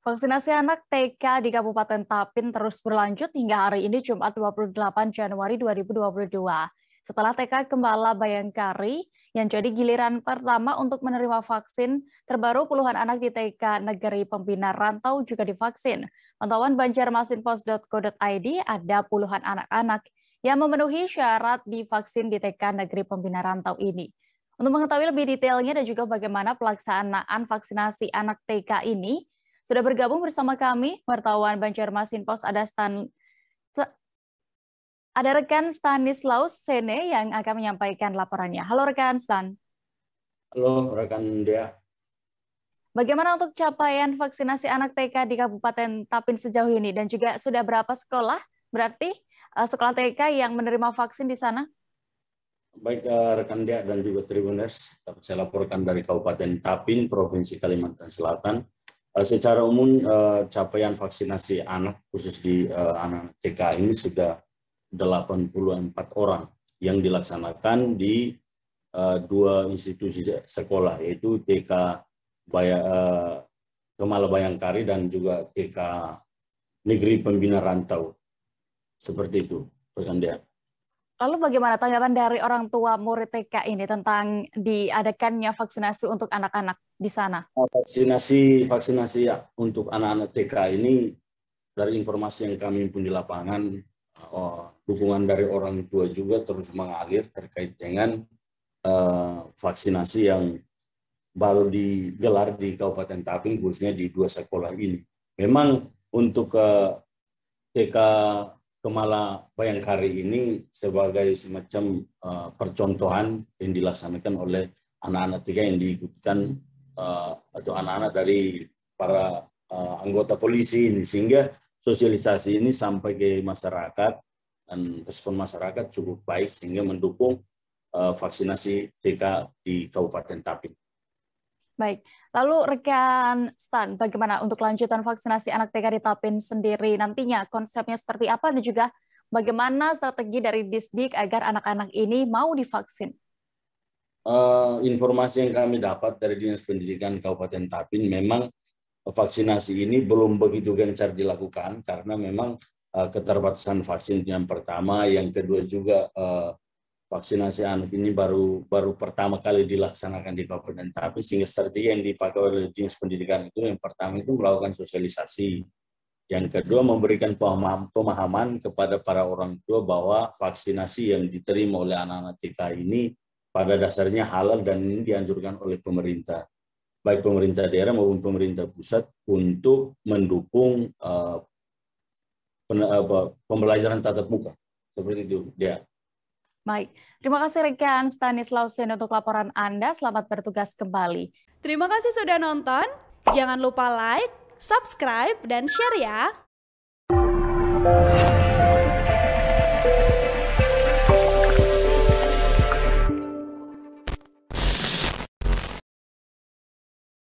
Vaksinasi anak TK di Kabupaten Tapin terus berlanjut hingga hari ini Jumat 28 Januari 2022. Setelah TK Gembala Bayangkari yang jadi giliran pertama untuk menerima vaksin, terbaru puluhan anak di TK Negeri Pembina Rantau juga divaksin. Pantauan banjarmasinpos.co.id ada puluhan anak-anak yang memenuhi syarat divaksin di TK Negeri Pembina Rantau ini. Untuk mengetahui lebih detailnya dan juga bagaimana pelaksanaan vaksinasi anak TK ini, sudah bergabung bersama kami, wartawan Banjarmasin Pos ada Stan ada rekan Stanislaus Sene yang akan menyampaikan laporannya. Halo rekan Stan. Halo rekan Dia. Bagaimana untuk capaian vaksinasi anak TK di Kabupaten Tapin sejauh ini dan juga sudah berapa sekolah berarti eh, sekolah TK yang menerima vaksin di sana? Baik eh, rekan Dia dan juga Tribuners, saya laporkan dari Kabupaten Tapin, Provinsi Kalimantan Selatan Eh, secara umum eh, capaian vaksinasi anak khusus di eh, anak TK ini sudah 84 orang yang dilaksanakan di dua institusi sekolah yaitu TK Baya, Kemala Bayangkari dan juga TK Negeri Pembina Rantau. Seperti itu, rekan dia. Lalu bagaimana tanggapan dari orang tua murid TK ini tentang diadakannya vaksinasi untuk anak-anak di sana? Oh, vaksinasi vaksinasi ya untuk anak-anak TK ini dari informasi yang kami pun di lapangan oh, dukungan dari orang tua juga terus mengalir terkait dengan eh, vaksinasi yang baru digelar di Kabupaten Taping khususnya di dua sekolah ini. Memang untuk eh, TK Kemala Bayangkari ini sebagai semacam uh, percontohan yang dilaksanakan oleh anak-anak tiga yang diikutkan uh, atau anak-anak dari para uh, anggota polisi ini sehingga sosialisasi ini sampai ke masyarakat dan respon masyarakat cukup baik sehingga mendukung uh, vaksinasi TK di Kabupaten Tapin. Baik, Lalu rekan Stan, bagaimana untuk lanjutan vaksinasi anak TK di Tapin sendiri nantinya konsepnya seperti apa dan juga bagaimana strategi dari Disdik agar anak-anak ini mau divaksin? Uh, informasi yang kami dapat dari Dinas Pendidikan Kabupaten Tapin memang vaksinasi ini belum begitu gencar dilakukan karena memang uh, keterbatasan vaksin yang pertama, yang kedua juga uh, vaksinasi anak ini baru baru pertama kali dilaksanakan di kabupaten tapi sehingga strategi yang dipakai oleh dinas pendidikan itu yang pertama itu melakukan sosialisasi yang kedua memberikan pemahaman, kepada para orang tua bahwa vaksinasi yang diterima oleh anak-anak TK ini pada dasarnya halal dan ini dianjurkan oleh pemerintah baik pemerintah daerah maupun pemerintah pusat untuk mendukung uh, pembelajaran tatap muka seperti itu dia ya. Baik, terima kasih rekan Stanislausen untuk laporan Anda. Selamat bertugas kembali. Terima kasih sudah nonton. Jangan lupa like, subscribe, dan share ya.